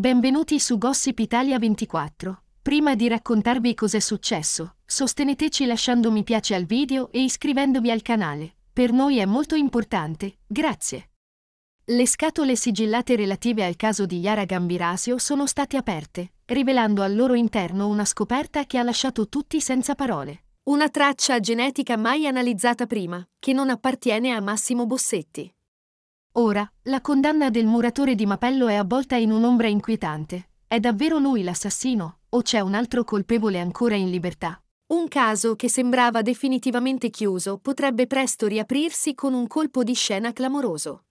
Benvenuti su Gossip Italia 24. Prima di raccontarvi cos'è successo, sosteneteci lasciando mi piace al video e iscrivendovi al canale. Per noi è molto importante, grazie. Le scatole sigillate relative al caso di Yara Gambirasio sono state aperte, rivelando al loro interno una scoperta che ha lasciato tutti senza parole. Una traccia genetica mai analizzata prima, che non appartiene a Massimo Bossetti. Ora, la condanna del muratore di Mapello è avvolta in un'ombra inquietante. È davvero lui l'assassino? O c'è un altro colpevole ancora in libertà? Un caso che sembrava definitivamente chiuso potrebbe presto riaprirsi con un colpo di scena clamoroso.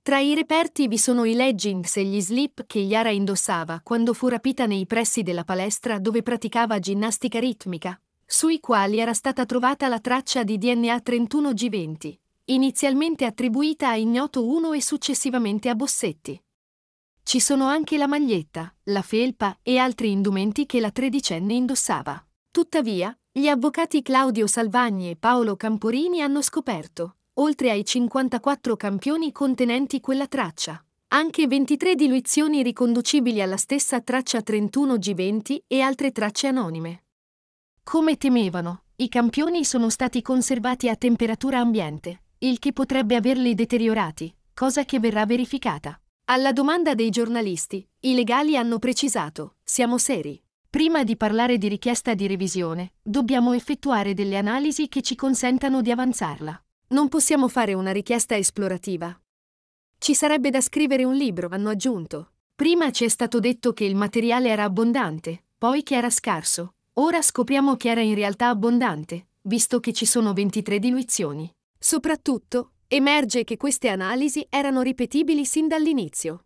Tra i reperti vi sono i leggings e gli slip che Yara indossava quando fu rapita nei pressi della palestra dove praticava ginnastica ritmica, sui quali era stata trovata la traccia di DNA 31G20, inizialmente attribuita a Ignoto 1 e successivamente a Bossetti. Ci sono anche la maglietta, la felpa e altri indumenti che la tredicenne indossava. Tuttavia, gli avvocati Claudio Salvagni e Paolo Camporini hanno scoperto, oltre ai 54 campioni contenenti quella traccia, anche 23 diluizioni riconducibili alla stessa traccia 31 G20 e altre tracce anonime. Come temevano, i campioni sono stati conservati a temperatura ambiente, il che potrebbe averli deteriorati, cosa che verrà verificata. Alla domanda dei giornalisti, i legali hanno precisato, siamo seri. Prima di parlare di richiesta di revisione, dobbiamo effettuare delle analisi che ci consentano di avanzarla. Non possiamo fare una richiesta esplorativa. Ci sarebbe da scrivere un libro, hanno aggiunto. Prima ci è stato detto che il materiale era abbondante, poi che era scarso. Ora scopriamo che era in realtà abbondante, visto che ci sono 23 diluizioni. Soprattutto, emerge che queste analisi erano ripetibili sin dall'inizio.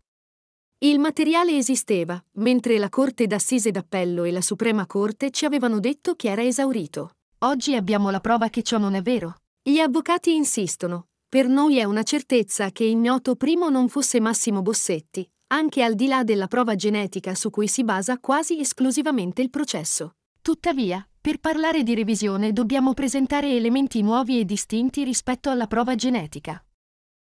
Il materiale esisteva, mentre la Corte d'Assise d'Appello e la Suprema Corte ci avevano detto che era esaurito. Oggi abbiamo la prova che ciò non è vero. Gli avvocati insistono. Per noi è una certezza che ignoto primo non fosse Massimo Bossetti, anche al di là della prova genetica su cui si basa quasi esclusivamente il processo. Tuttavia, per parlare di revisione dobbiamo presentare elementi nuovi e distinti rispetto alla prova genetica.